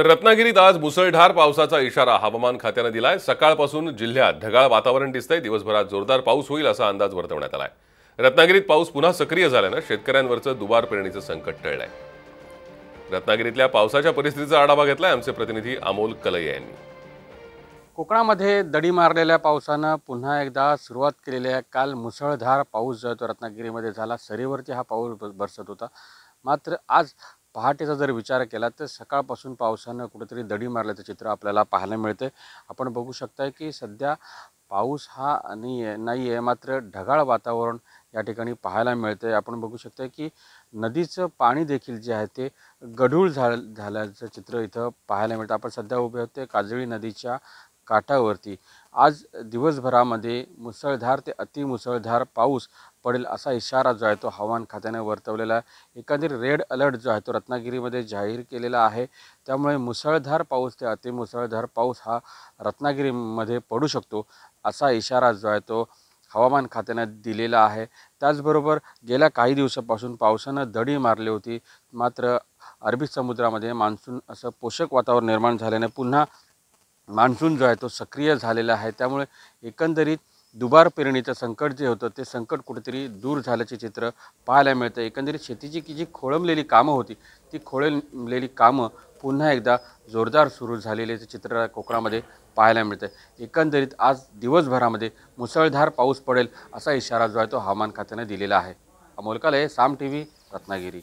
तर रत्नागिरीत आज मुसळधार पावसाचा इशारा हवामान खात्यानं दिलाय सकाळपासून जिल्ह्यात ढगाळ वातावरण दिसतंय दिवसभरात जोरदार पाऊस होईल असा अंदाज वर्तवण्यात आलाय रत्नागिरीत पाऊस पुन्हा सक्रिय झाल्यानं शेतकऱ्यांवरचं दुबार पेरणीचं संकट टळलंय रत्नागिरीतल्या पावसाच्या परिस्थितीचा आढावा घेतलाय आमचे प्रतिनिधी अमोल कलय यांनी कोकणामध्ये दडी मारलेल्या पावसानं पुन्हा एकदा सुरुवात केलेली आहे काल मुसळधार पाऊस जो रत्नागिरीमध्ये झाला सरीवरती हा पाऊस बरसत होता मात्र आज पहाटेचा जर विचार केला तर सकाळपासून पावसानं कुठेतरी दडी मारल्याचं चित्र आपल्याला पाहायला मिळते आपण बघू शकताय की सध्या पाऊस हा नाही नाही आहे मात्र ढगाळ वातावरण या ठिकाणी पाहायला मिळते आपण बघू शकता की नदीचं पाणी देखील जे आहे ते गढूळ झाल झाल्याचं चित्र इथं पाहायला मिळतं आपण सध्या उभे होते काजळी नदीच्या काठावरती आज दिवसभरामध्ये मुसळधार ते अतिमुसळधार पाऊस पडेल असा इशारा जो आहे तो हवामान खात्याने वर्तवलेला आहे एकंदरीत रेड अलर्ट जो आहे तो रत्नागिरीमध्ये जाहीर केलेला आहे त्यामुळे मुसळधार पाऊस ते अतिमुसळधार पाऊस हा रत्नागिरीमध्ये पडू शकतो असा इशारा जो आहे तो हवामान खात्याने दिलेला आहे त्याचबरोबर गेल्या काही दिवसापासून पावसानं दडी मारली होती मात्र अरबी समुद्रामध्ये मान्सून असं पोषक वातावरण निर्माण झाल्याने पुन्हा मान्सून जो आहे तो सक्रिय झालेला आहे त्यामुळे एकंदरीत दुबार पेरणीचं संकट जे होतं ते संकट कुठेतरी दूर झाल्याचे चित्र पाहायला मिळतं एकंदरीत शेतीची की जी खोळंबलेली कामं होती ती खोळंबलेली कामं पुन्हा एकदा जोरदार सुरू झालेले चित्र कोकणामध्ये पाहायला मिळतं एकंदरीत आज दिवसभरामध्ये मुसळधार पाऊस पडेल असा इशारा जो आहे तो हवामान खात्याने दिलेला आहे अमोलकालय साम टी व्ही रत्नागिरी